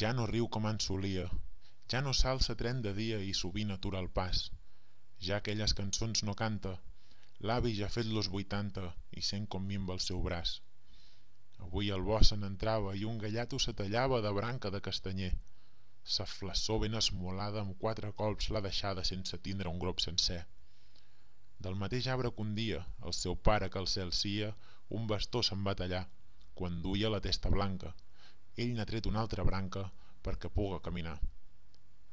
Ja no riu com en solia, ja no s'alça tren de dia i sovint atura el pas. Ja aquelles cançons no canta, l'avi ja ha fet los vuitanta i sent com amb el seu braç. Avui el bo se n'entrava i un gallato se tallava de branca de castanyer. Sa flassó ben esmolada amb quatre colps l'ha deixada sense tindre un grop sencer. Del mateix arbre que un dia, el seu pare que el cel sia, un bastó se'n va tallar, quan duia la testa blanca, ell n'ha tret una altra branca perquè puga caminar.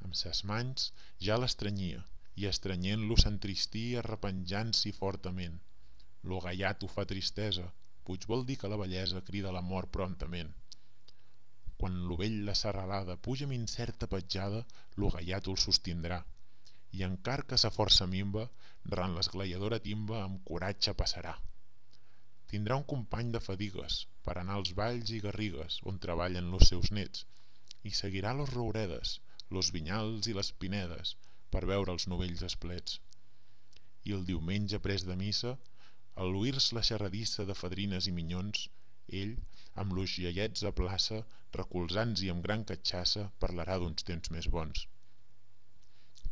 Amb ses mans ja l'estranyia, i estranyent lo s'entristia repenjant-s'hi fortament. Lo gaiat ho fa tristesa, Puig vol dir que la bellesa crida la mort promptament. Quan l'ovell la serralada puja amb incerta petjada, lo gaiat el sostindrà. I encara que sa força mimba, ran l'esglaiadora timba amb coratge passarà tindrà un company de fadigues per anar als valls i garrigues on treballen los seus nets i seguirà los rouredes, los vinyals i les pinedes per veure els novells esplets. I el diumenge pres de missa, al l'oir-se la xerradissa de fadrines i minyons, ell, amb los lleiets a plaça, recolzant-s'hi amb gran catxassa, parlarà d'uns temps més bons.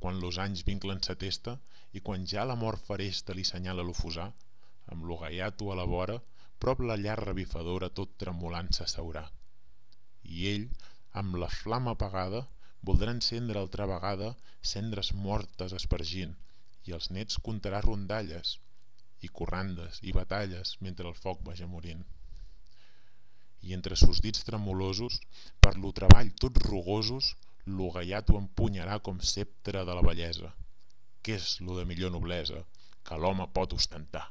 Quan los anys vinclen sa testa i quan ja la mort faresta li senyala l'ofusar, amb lo gaiato a la vora, prop la llar revifadora tot tremolant s'asseurà. I ell, amb la flama apagada, voldrà encendre altra vegada cendres mortes espargint, i els nets contarà rondalles, i corrandes, i batalles, mentre el foc vaja morint. I entre sus dits tremolosos, per lo treball tots rugosos, lo gaiato empunyarà com sceptre de la bellesa. que és lo de millor noblesa que l'home pot ostentar?